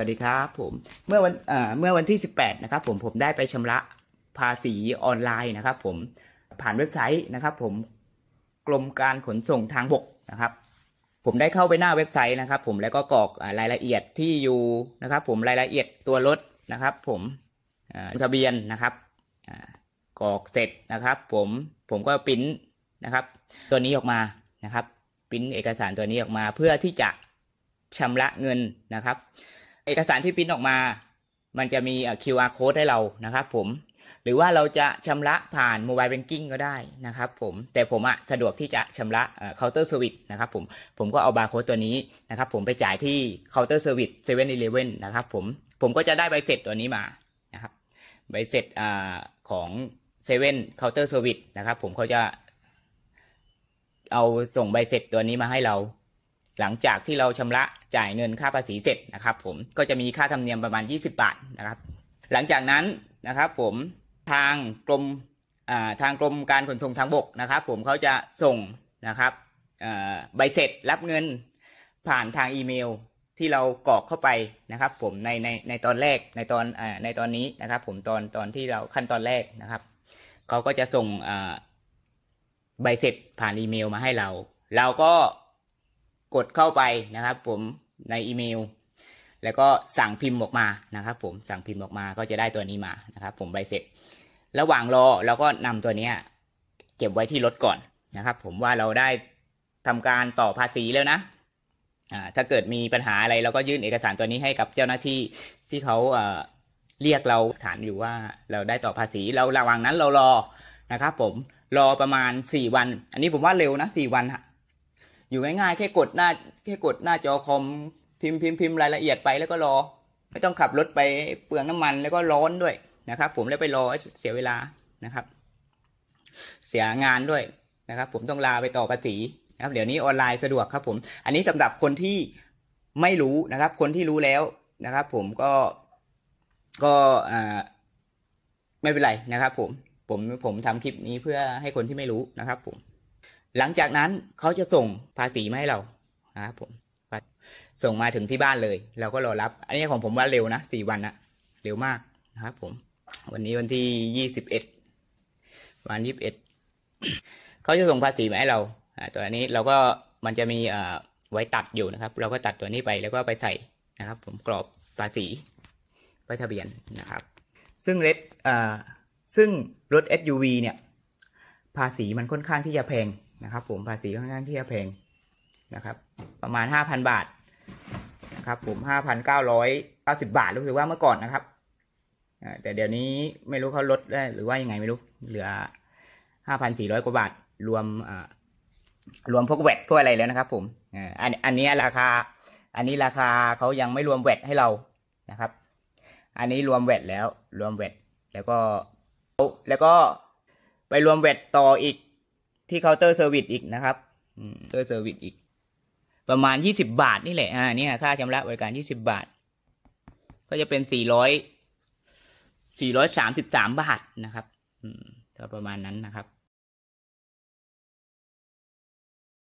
วัสดีครับผมเมื่อวันเมื่อวันที่ 18นะครับผมผมได้ไปชำระภาษีออนไลน์นะครับ ผมผ่านเว็บไซต์นะครับ ผมกรมการขนส่งทางบกนะครับผมได้เข้าไปหน้าเว็บไซต์นะครับ ผมแล้วก็กรอกรายละเอียดที่อยู่นะครับ ผมรายละเอียดตัวรถนะครับ ผมทะเบียนนะครับกรอกเสร็จนะครับผมผมก็ปิ้นนะครับ ตัวนี้ออกมานะครับปิ้นเอกสารตัวนี้ออกมาเพื่อที่จะชำระเงินนะครับเอกสารที่พิมพ์ออกมา มันจะมี QR code ให้เรา นะครับ ผม หรือว่าเราจะชำระผ่านโมบายแบงกิ้งก็ได้นะครับผม แต่ผมอะสะดวกที่จะชำระเคาน์เตอร์สวิตนะครับผม ผมก็เอาบาร์โค้ดตัวนี้นะครับ ผมไปจ่ายที่เคาน์เตอร์สวิตเซเว่นอีเลฟเว่นนะครับผม ผมก็จะได้ใบเสร็จตัวนี้มา นะครับ ใบเสร็จอของเซเว่นเคาน์เตอร์สวิตนะครับ ผมเขาจะเอาส่งใบเสร็จตัวนี้มาให้เราหลังจากที่เราชำระจ่ายเงินค่าภาษีเสร็จนะครับ ผมก็จะมีค่าธรรมเนียมประมาณ 20 บาทนะครับหลังจากนั้นนะครับผมทางกรมทางกรมการขนส่งทางบกนะครับ ผมเขาจะส่งนะครับใบเสร็จรับเงินผ่านทางอีเมลที่เรากรอกเข้าไปนะครับ ผมในในในตอนแรกในตอนอในตอนนี้นะครับ ผมตอนตอนที่เราขั้นตอนแรกนะครับเขาก็จะส่งใบเสร็จผ่านอีเมลมาให้เรา เราก็กดเข้าไปนะครับผมในอีเมล แล้วก็สั่งพิมพ์ออกมานะครับผมสั่งพิมพ์ออกมาก็จะได้ตัวนี้มานะครับผมใบเสร็จระหว่างรอเราก็นำตัวเนี้ยเก็บไว้ที่รถก่อนนะครับผมว่าเราได้ทำการต่อภาษีแล้วนะอ่าถ้าเกิดมีปัญหาอะไรเราก็ยื่นเอกสารตัวนี้ให้กับเจ้าหน้าที่ที่เขาเอ่อเรียกเราฐานอยู่ว่าเราได้ต่อภาษี เราระหว่างนั้นเรารอนะครับ ผมรอประมาณสี่วันอันนี้ผมว่าเร็วนะสี่วันอยู่ง่ายๆ แค่กดหน้า แค่กดหน้าจอคอมพิมพ์พิมพ์พิมพ์รายละเอียดไปแล้วก็รอ ไม่ต้องขับรถไปเปลืองน้ำมัน แล้วก็ร้อนด้วยนะครับ ผมแล้วไปรอเสียเวลานะครับ เสียงานด้วยนะครับ ผมต้องลาไปต่อภาษีนะครับ เดี๋ยวนี้ออนไลน์สะดวกครับ ผม อันนี้สำหรับคนที่ไม่รู้นะครับ คนที่รู้แล้วนะครับ ผมก็ก็ไม่เป็นไรนะครับ ผมผมผมทำคลิปนี้เพื่อให้คนที่ไม่รู้นะครับ ผมหลังจากนั้นเขาจะส่งภาษีมาให้เรานะครับผมส่งมาถึงที่บ้านเลย เราก็รอรับอันนี้ของผมว่าเร็วนะสี่วันนะเร็วมากนะครับผมวันนี้วันที่ยี่สิบเอ็ดวันยี่สิบเอ็ดเขาจะส่งภาษีมาให้เราตัวนี้เราก็มันจะมีไว้ตัดอยู่นะครับ เราก็ตัดตัวนี้ไปแล้วก็ไปใส่นะครับ ผมกรอบภาษีไปทะเบียนนะครับซึ่งรถซึ่งรถ SUV เนี่ยภาษีมันค่อนข้างที่จะแพงนะครับผมภาษีค่อนข้างที่จะแพงนะครับ ประมาณห้าพันบาทนะครับผมห้าพันเก้าร้อยเก้าสิบาท รู้สึกว่าเมื่อก่อนนะครับแต่เดี๋ยวนี้ไม่รู้เขาลดได้หรือว่ายังไงไม่รู้เหลือห้าพันสี่ร้อยกว่าบาท รวมรวมพวกแวดพวกอะไรแล้วนะครับผมอันอันนี้ราคา อันนี้ราคาเขายังไม่รวมแวดให้เรานะครับ อันนี้รวมแวดแล้วรวมแวดแล้วก็แล้วก็ไปรวมแวดต่ออีกที่เคาน์เตอร์เซอร์วิสอีกนะครับเตอร์เซอร์วิสอีก ประมาณยี่สิบบาท นี่แหละ อ่าเนี่ยค่าชำระบริการยี่สิบบาท ก็จะเป็นสี่ร้อยสี่ร้อยสามสิบสามบาท นะครับ อืม ก็ประมาณนั้นนะครับ